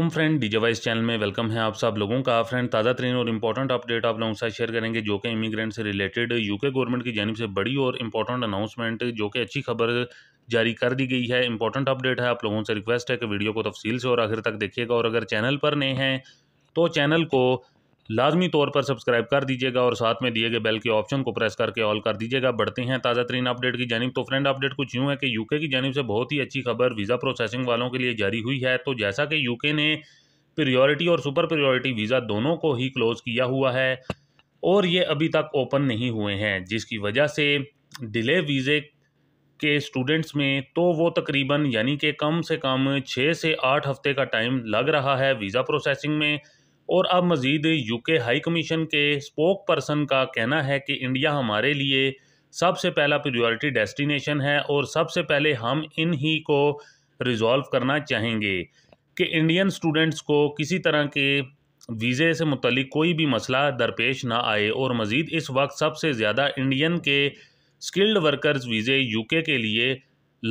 Aslam friend DJ voice channel में welcome है आप सब लोगों का फ्रेंड ताज़ा तरीन और इंपॉर्टेंट अपडेट आप लोगों के साथ शेयर करेंगे जो कि इमिग्रेंट से रिलेटेड यूके गवर्नमेंट की जानब से बड़ी और इंपॉर्टेंट अनाउंसमेंट जो कि अच्छी खबर जारी कर दी गई है इंपॉर्टेंट अपडेट है आप लोगों से रिक्वेस्ट है कि वीडियो को तफसील से और आखिर तक देखिएगा और अगर चैनल पर नए हैं तो चैनल को लाजमी तौर पर सब्सक्राइब कर दीजिएगा और साथ में दिए गए बेल के ऑप्शन को प्रेस करके ऑल कर दीजिएगा बढ़ते हैं ताज़ा तरीन अपडेट की जानब तो फ्रेंड अपडेट कुछ यूँ है कि यूके की जानब से बहुत ही अच्छी खबर वीज़ा प्रोसेसिंग वालों के लिए जारी हुई है तो जैसा कि यूके ने प्रियोरिटी और सुपर प्रियोरिटी वीज़ा दोनों को ही क्लोज़ किया हुआ है और ये अभी तक ओपन नहीं हुए हैं जिसकी वजह से डिले वीज़े के स्टूडेंट्स में तो वो तकरीबन यानी कि कम से कम छः से आठ हफ्ते का टाइम लग रहा है वीज़ा प्रोसेसिंग में और अब मज़ीद यूके हाई कमीशन के स्पोक पर्सन का कहना है कि इंडिया हमारे लिए सबसे पहला प्रायोरिटी डेस्टिनेशन है और सबसे पहले हम इन ही को रिजॉल्व करना चाहेंगे कि इंडियन स्टूडेंट्स को किसी तरह के वीज़े से मुतलिक कोई भी मसला दरपेश ना आए और मज़ीद इस वक्त सबसे ज़्यादा इंडियन के स्किल्ड वर्कर्स वीज़े यूके के लिए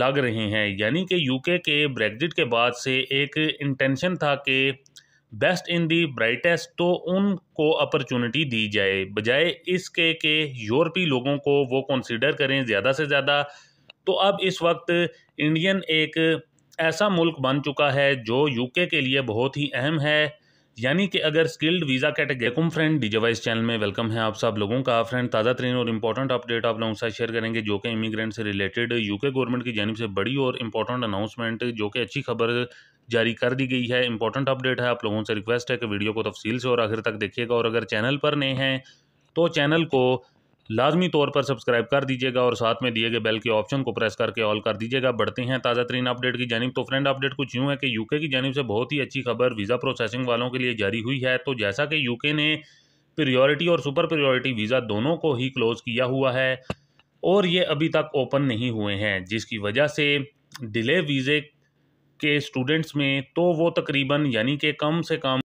लग रहे हैं यानी कि यूके के ब्रेगज़िट के बाद से एक इंटेंशन था कि बेस्ट इन दी ब्राइटेस्ट तो उनको अपॉर्चुनिटी दी जाए बजाय इसके के यूरोपीय लोगों को वो कंसीडर करें ज़्यादा से ज़्यादा तो अब इस वक्त इंडियन एक ऐसा मुल्क बन चुका है जो यूके के लिए बहुत ही अहम है यानी कि अगर skilled visa category friend device channel में वेलकम है आप सब लोगों का फ्रेंड ताज़ा तरीन और इम्पॉर्टेंट अपडेट आप लोगों के साथ शेयर करेंगे जो कि इमिग्रेंट से रिलेटेड यूके गवर्नमेंट की जानब से बड़ी और इम्पॉर्टेंट अनाउंसमेंट जो कि अच्छी खबर जारी कर दी गई है इंपॉर्टेंट अपडेट है आप लोगों से रिक्वेस्ट है कि वीडियो को तफसील से और आखिर तक देखिएगा और अगर चैनल पर नए हैं तो चैनल को लाजमी तौर पर सब्सक्राइब कर दीजिएगा और साथ में दिए गए बेल के ऑप्शन को प्रेस करके ऑल कर दीजिएगा बढ़ते हैं ताज़ा तरीन अपडेट की जानब तो फ्रेंड अपडेट कुछ यूँ है कि यूके की जानब से बहुत ही अच्छी खबर वीज़ा प्रोसेसिंग वालों के लिए जारी हुई है तो जैसा कि यूके ने प्रियोरिटी और सुपर प्रियोरिटी वीज़ा दोनों को ही क्लोज़ किया हुआ है और ये अभी तक ओपन नहीं हुए हैं जिसकी वजह से डिले वीज़े के स्टूडेंट्स में तो वो तकरीबन यानी कि कम से कम